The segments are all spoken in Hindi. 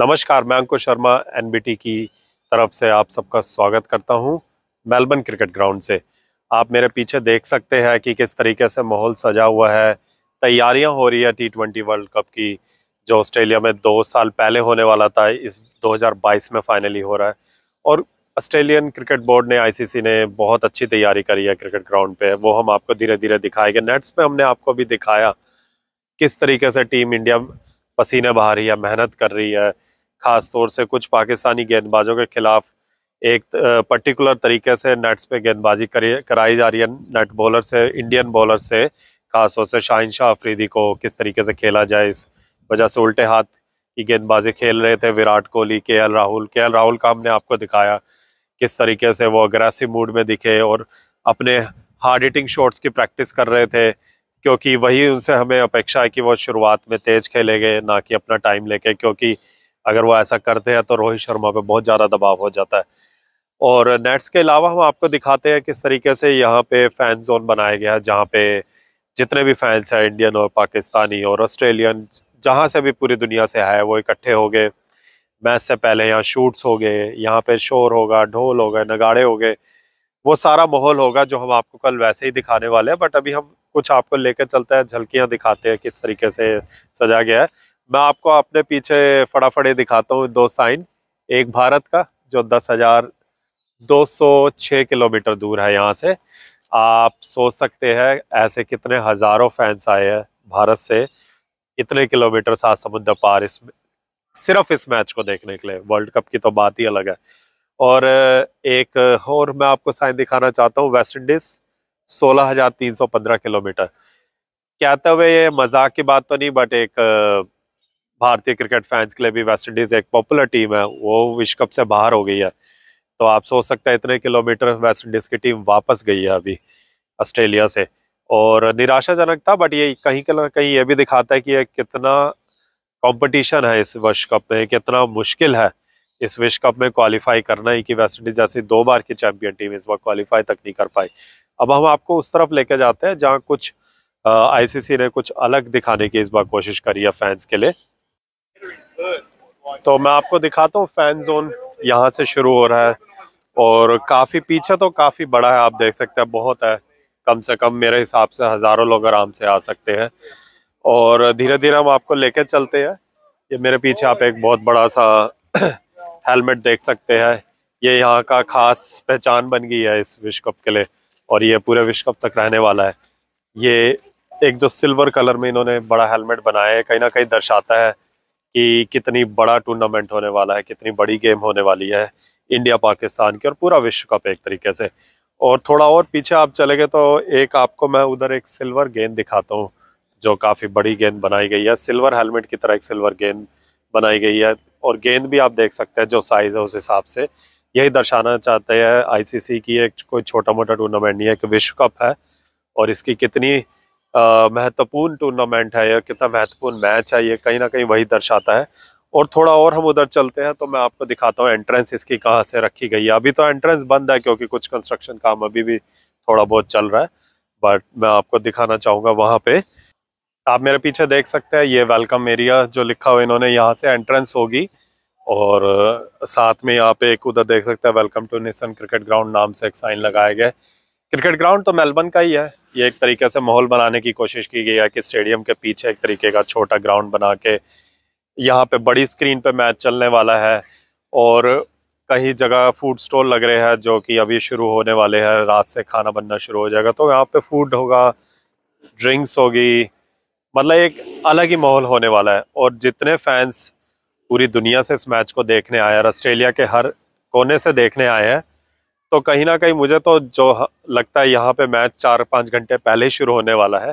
नमस्कार मैं अंकुश शर्मा एनबीटी की तरफ से आप सबका स्वागत करता हूं मेलबर्न क्रिकेट ग्राउंड से आप मेरे पीछे देख सकते हैं कि किस तरीके से माहौल सजा हुआ है तैयारियां हो रही है टी ट्वेंटी वर्ल्ड कप की जो ऑस्ट्रेलिया में दो साल पहले होने वाला था इस 2022 में फाइनली हो रहा है और ऑस्ट्रेलियन क्रिकेट बोर्ड ने आईसीसी ने बहुत अच्छी तैयारी करी है क्रिकेट ग्राउंड पे वो हम आपको धीरे धीरे दिखाएंगे नेट्स पे हमने आपको भी दिखाया किस तरीके से टीम इंडिया पसीने बहा रही है मेहनत कर रही है ख़ास तौर से कुछ पाकिस्तानी गेंदबाजों के खिलाफ एक पर्टिकुलर तरीके से नेट्स पे गेंदबाजी कराई जा रही है नेट बॉलर से इंडियन बॉलर से ख़ास तौर से शाहिन शाह अफरीदी को किस तरीके से खेला जाए इस वजह से उल्टे हाथ की गेंदबाजी खेल रहे थे विराट कोहली के एल राहुल के एल राहुल का हमने आपको दिखाया किस तरीके से वो अग्रेसिव मूड में दिखे और अपने हार्ड हिटिंग शॉट्स की प्रैक्टिस कर रहे थे क्योंकि वही उनसे हमें अपेक्षा है कि वो शुरुआत में तेज़ खेलेंगे ना कि अपना टाइम लेके क्योंकि अगर वो ऐसा करते हैं तो रोहित शर्मा पे बहुत ज़्यादा दबाव हो जाता है और नेट्स के अलावा हम आपको दिखाते हैं किस तरीके से यहाँ पे फैन जोन बनाया गया है जहाँ पे जितने भी फैंस हैं इंडियन और पाकिस्तानी और ऑस्ट्रेलियन जहाँ से भी पूरी दुनिया से आए वो इकट्ठे हो गए मैच से पहले यहाँ शूट्स हो गए यहाँ पे शोर होगा ढोल हो गए नगाड़े हो गए वो सारा माहौल होगा जो हम आपको कल वैसे ही दिखाने वाले हैं बट अभी हम कुछ आपको लेकर चलते हैं झलकियाँ दिखाते हैं किस तरीके से सजा गया है मैं आपको अपने पीछे फटाफट दिखाता हूँ दो साइन एक भारत का जो दस हजार दो सौ छः किलोमीटर दूर है यहाँ से आप सोच सकते हैं ऐसे कितने हज़ारों फैंस आए हैं भारत से इतने किलोमीटर सात समुद्र पार इस सिर्फ इस मैच को देखने के लिए वर्ल्ड कप की तो बात ही अलग है और एक और मैं आपको साइन दिखाना चाहता हूँ वेस्ट इंडीज़ सोलह हज़ार तीन सौ पंद्रह किलोमीटर कहते हुए ये मजाक की बात तो नहीं बट एक भारतीय क्रिकेट फैंस के लिए भी वेस्ट इंडीज़ एक पॉपुलर टीम है वो विश्व कप से बाहर हो गई है तो आप सोच सकते हैं इतने किलोमीटर वेस्ट इंडीज़ की टीम वापस गई है अभी ऑस्ट्रेलिया से और निराशाजनक था बट ये कहीं कहीं ये भी दिखाता है कि ये कितना कंपटीशन है इस विश्व कप में कितना मुश्किल है इस विश्व कप में क्वालिफाई करना ही कि वेस्ट इंडीज जैसी दो बार की चैंपियन टीम इस बार क्वालिफाई तक नहीं कर पाई अब हम आपको उस तरफ लेके जाते हैं जहाँ कुछ आईसीसी ने कुछ अलग दिखाने की इस बार कोशिश करी है फैंस के लिए तो मैं आपको दिखाता हूँ फैन जोन यहाँ से शुरू हो रहा है और काफ़ी पीछे तो काफ़ी बड़ा है आप देख सकते हैं बहुत है कम से कम मेरे हिसाब से हज़ारों लोग आराम से आ सकते हैं और धीरे धीरे हम आपको लेके चलते हैं ये मेरे पीछे आप एक बहुत बड़ा सा हेलमेट देख सकते हैं ये यहाँ का खास पहचान बन गई है इस विश्व कप के लिए और ये पूरे विश्व कप तक रहने वाला है ये एक जो सिल्वर कलर में इन्होंने बड़ा हेलमेट बनाया है कहीं ना कहीं दर्शाता है कि कितनी बड़ा टूर्नामेंट होने वाला है कितनी बड़ी गेम होने वाली है इंडिया पाकिस्तान की और पूरा विश्व कप एक तरीके से और थोड़ा और पीछे आप चले गए तो एक आपको मैं उधर एक सिल्वर गेंद दिखाता हूँ जो काफ़ी बड़ी गेंद बनाई गई है सिल्वर हेलमेट की तरह एक सिल्वर गेंद बनाई गई है और गेंद भी आप देख सकते हैं जो साइज़ है उस हिसाब से यही दर्शाना चाहते हैं आईसीसी की एक कोई छोटा मोटा टूर्नामेंट नहीं है कि विश्व कप है और इसकी कितनी महत्वपूर्ण टूर्नामेंट है यह कितना महत्वपूर्ण मैच है ये कहीं ना कहीं वही दर्शाता है और थोड़ा और हम उधर चलते हैं तो मैं आपको दिखाता हूँ एंट्रेंस इसकी कहाँ से रखी गई है अभी तो एंट्रेंस बंद है क्योंकि कुछ कंस्ट्रक्शन काम अभी भी थोड़ा बहुत चल रहा है बट मैं आपको दिखाना चाहूँगा वहाँ पे आप मेरे पीछे देख सकते हैं ये वेलकम एरिया जो लिखा हुआ इन्होंने यहाँ से एंट्रेंस होगी और साथ में यहाँ पे एक उधर देख सकते हैं welcome to nation cricket ground नाम से एक साइन लगाया गया क्रिकेट ग्राउंड तो मेलबर्न का ही है ये एक तरीके से माहौल बनाने की कोशिश की गई है कि स्टेडियम के पीछे एक तरीके का छोटा ग्राउंड बना के यहाँ पे बड़ी स्क्रीन पे मैच चलने वाला है और कहीं जगह फूड स्टॉल लग रहे हैं जो कि अभी शुरू होने वाले हैं रात से खाना बनना शुरू हो जाएगा तो यहाँ पे फूड होगा ड्रिंक्स होगी मतलब एक अलग ही माहौल होने वाला है और जितने फैंस पूरी दुनिया से इस मैच को देखने आए हैं ऑस्ट्रेलिया के हर कोने से देखने आए हैं तो कहीं ना कहीं मुझे तो जो लगता है यहाँ पे मैच चार पाँच घंटे पहले ही शुरू होने वाला है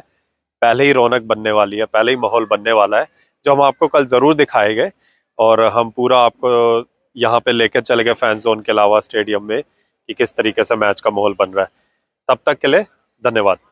पहले ही रौनक बनने वाली है पहले ही माहौल बनने वाला है जो हम आपको कल ज़रूर दिखाएंगे और हम पूरा आपको यहाँ पे लेकर चले गए फैन जोन के अलावा स्टेडियम में कि किस तरीके से मैच का माहौल बन रहा है तब तक के लिए धन्यवाद